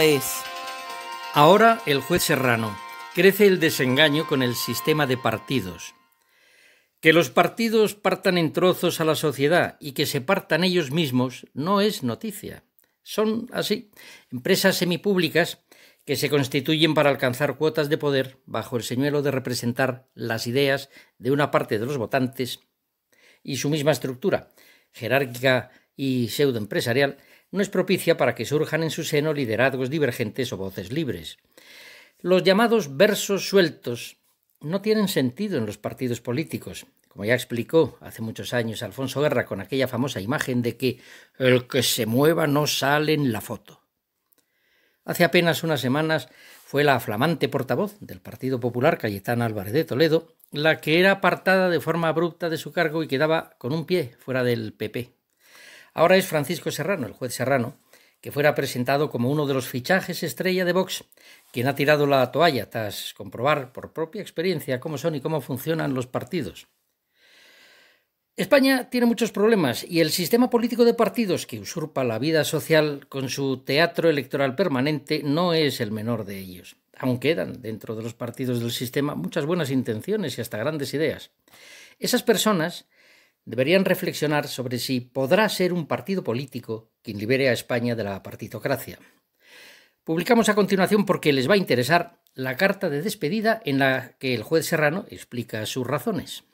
es. Ahora el juez Serrano. Crece el desengaño con el sistema de partidos. Que los partidos partan en trozos a la sociedad y que se partan ellos mismos no es noticia. Son así empresas semipúblicas que se constituyen para alcanzar cuotas de poder bajo el señuelo de representar las ideas de una parte de los votantes y su misma estructura jerárquica y pseudoempresarial no es propicia para que surjan en su seno liderazgos divergentes o voces libres. Los llamados versos sueltos no tienen sentido en los partidos políticos, como ya explicó hace muchos años Alfonso Guerra con aquella famosa imagen de que el que se mueva no sale en la foto. Hace apenas unas semanas fue la flamante portavoz del Partido Popular Cayetana Álvarez de Toledo la que era apartada de forma abrupta de su cargo y quedaba con un pie fuera del PP. Ahora es Francisco Serrano, el juez Serrano, que fuera presentado como uno de los fichajes estrella de Vox, quien ha tirado la toalla tras comprobar por propia experiencia cómo son y cómo funcionan los partidos. España tiene muchos problemas y el sistema político de partidos que usurpa la vida social con su teatro electoral permanente no es el menor de ellos. Aún quedan dentro de los partidos del sistema muchas buenas intenciones y hasta grandes ideas. Esas personas deberían reflexionar sobre si podrá ser un partido político quien libere a España de la partidocracia. Publicamos a continuación porque les va a interesar la carta de despedida en la que el juez Serrano explica sus razones.